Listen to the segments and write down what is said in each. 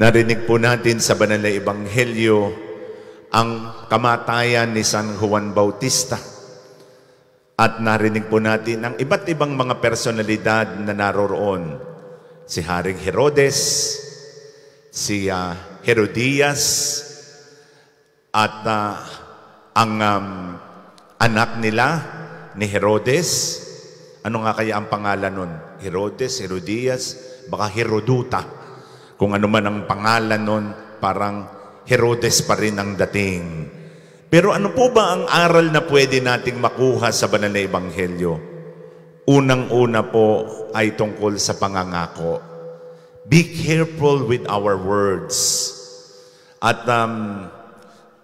Narinig po natin sa banal na ebanghelyo ang kamatayan ni San Juan Bautista. At narinig po natin ang iba't ibang mga personalidad na naroroon. Si Haring Herodes, si uh, Herodias, at uh, ang um, anak nila ni Herodes. Ano nga kaya ang pangalan nun? Herodes, Herodias, baka Herodota. Kung ano man ang pangalan nun, parang Herodes pa rin ang dating. Pero ano po ba ang aral na pwede nating makuha sa banal na ebanghelyo? Unang-una po ay tungkol sa pangangako. Be careful with our words. At um,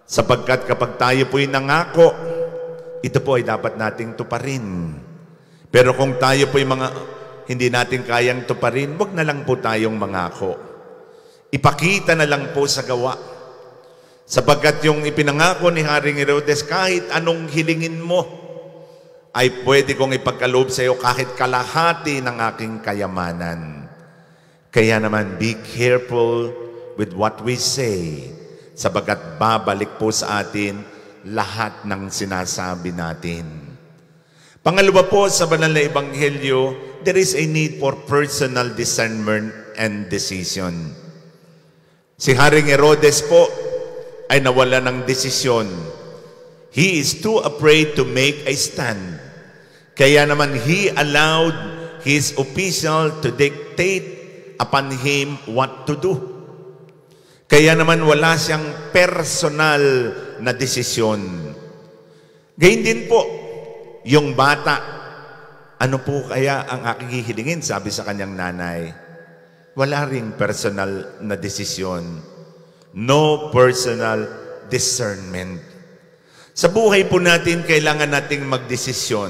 sapagkat kapag tayo po'y nangako, ito po ay dapat nating tuparin. Pero kung tayo po'y mga hindi natin kayang tuparin, wag na lang po tayong mangako. Ipakita na lang po sa gawa. Sapagkat yung ipinangako ni Haring Herodes, kahit anong hilingin mo, ay pwede kong ipagkaloob sa iyo kahit kalahati ng aking kayamanan. Kaya naman, be careful with what we say, sabagat babalik po sa atin lahat ng sinasabi natin. Pangalawa po sa banal na ebanghelyo, there is a need for personal discernment and decision. Si Haring Herodes po ay nawala ng desisyon. He is too afraid to make a stand. Kaya naman he allowed his official to dictate upon him what to do. Kaya naman wala siyang personal na desisyon. Gayun din po, yung bata, ano po kaya ang aking hihilingin, sabi sa kanyang nanay wala ring personal na desisyon. No personal discernment. Sa buhay po natin, kailangan nating magdesisyon.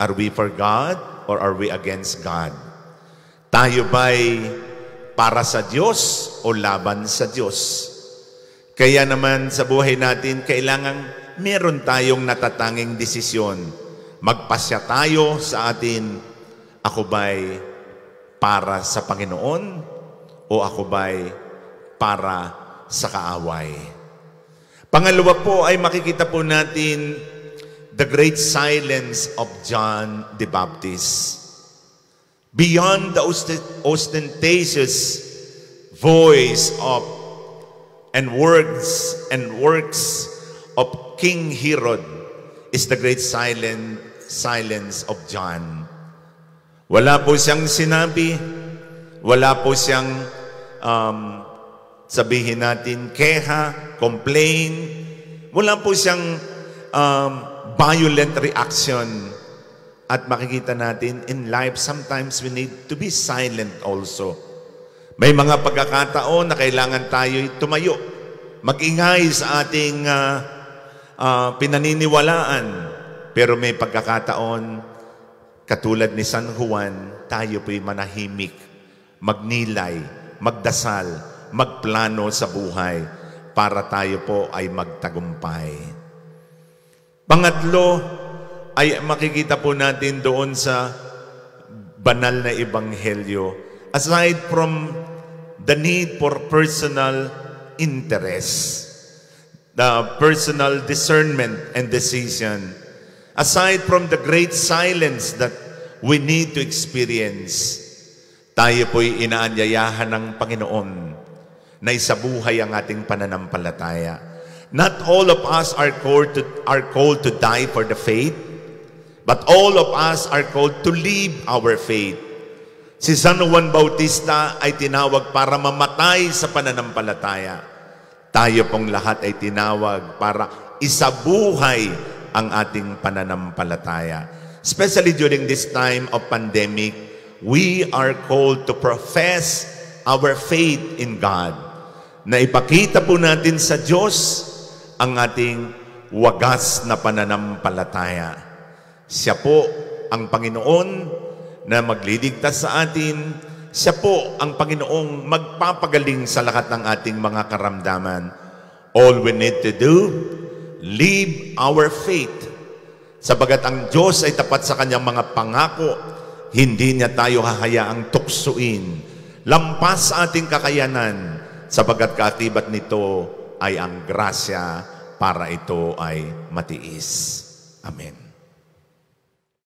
Are we for God or are we against God? Tayo ba'y para sa Diyos o laban sa Diyos? Kaya naman sa buhay natin, kailangan meron tayong natatanging desisyon. Magpasya tayo sa atin, ako ba'y para sa Panginoon o ako ba'y para sa kaaway? Pangalawa po ay makikita po natin the great silence of John the Baptist. Beyond the ostentatious voice of and words and works of King Herod is the great silent silence of John. Wala po siyang sinabi, wala po siyang um, sabihin natin keha, complain, wala po siyang um, violent reaction. At makikita natin in life, sometimes we need to be silent also. May mga pagkakataon na kailangan tayo'y tumayo, Mag-ingay sa ating uh, uh, pinaniniwalaan. Pero may pagkakataon Katulad ni San Juan, tayo po'y manahimik, magnilay, magdasal, magplano sa buhay para tayo po ay magtagumpay. Pangatlo ay makikita po natin doon sa banal na ebanghelyo. Aside from the need for personal interest, the personal discernment and decision, Aside from the great silence that we need to experience, tayo po'y inaanyayahan ng Panginoon na isabuhay ang ating pananampalataya. Not all of us are called to, are called to die for the faith, but all of us are called to live our faith. Si San Juan Bautista ay tinawag para mamatay sa pananampalataya. Tayo pong lahat ay tinawag para isabuhay ang ating pananampalataya. Especially during this time of pandemic, we are called to profess our faith in God. Na ipakita po natin sa Diyos ang ating wagas na pananampalataya. Siya po ang Panginoon na magliligtas sa atin. Siya po ang Panginoong magpapagaling sa lahat ng ating mga karamdaman. All we need to do leave our faith. Sabagat ang Diyos ay tapat sa kanyang mga pangako, hindi niya tayo hahayaang tuksuin. Lampas sa ating kakayanan, sabagat katibat nito ay ang grasya para ito ay matiis. Amen.